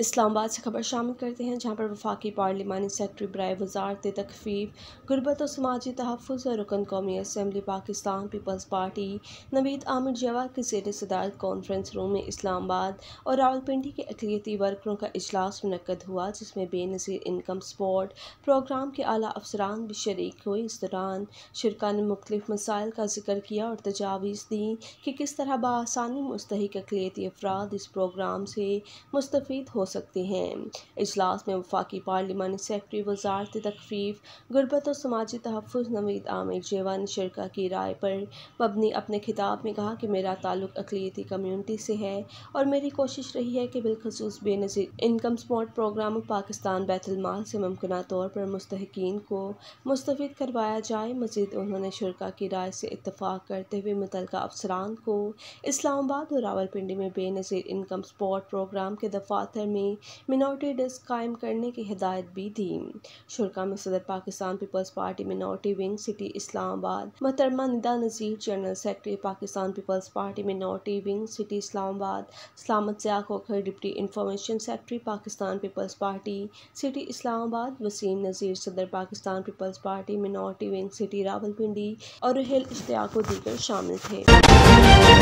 इस्लामाबाद से खबर शामिल करते हैं जहाँ पर वफाकी पार्लिमानी सेक्रटरी बरए वजारत तकफीफ गुरबत और समाजी तहफ़ और रुकन कौमी assembly Pakistan Peoples Party Naveed Aamir Jawa के जेर सदारत कॉन्फ्रेंस रूम में इस्लामाबाद और रावलपिंडी के अखिलती वर्करों का अजलास मनकद हुआ जिसमें बेनज़ीर इनकम स्पॉट प्रोग्राम के अला अफसरान भी शरीक हुए इस दौरान शिरका ने मुख्तफ मसाइल का जिक्र किया और तजावीज़ दी कि किस तरह बसानी मुस्तक अखिलती अफराद इस प्रोग्राम से मुस्तफ़ हो सकते हैं अजलास में वफाकी पार्लिमानी सेक्रटरी वजारत तकफीफ गुरबत और समाजी तहफ़ नवीद आमिर जेवान शिरका की राय पर मबनी अपने खिताब में कहा कि मेरा ताल्लुक अकलीती कम्यूनिटी से है और मेरी कोशिश रही है कि बिलखसूस Benazir Income Support Programme Pakistan Baitulmal से मुमकिन तौर पर मुस्तकिन को मुस्तफ़ करवाया जाए मजीद उन्होंने शिरका की राय से इतफाक़ करते हुए मुतल अफसरान को इस्लामाबाद और रावलपिंडी में बेनज़ीर इनकम स्पॉट प्रोग्राम के दफातर में में मिनॉरिटी डेस्क कायम करने की हिदायत भी दी शुरा में सदर Pakistan Peoples Party minority wing city Islamabad मोहतरमा Nida Nazeer general secretary Pakistan Peoples Party minority wing city Islamabad Salamat Zia Khokhar deputy information secretary Pakistan Peoples Party city Islamabad Waseem Nazeer सदर Pakistan Peoples Party minority wing city Rawalpindi और रोहेल इश्तिया को दीगर शामिल थे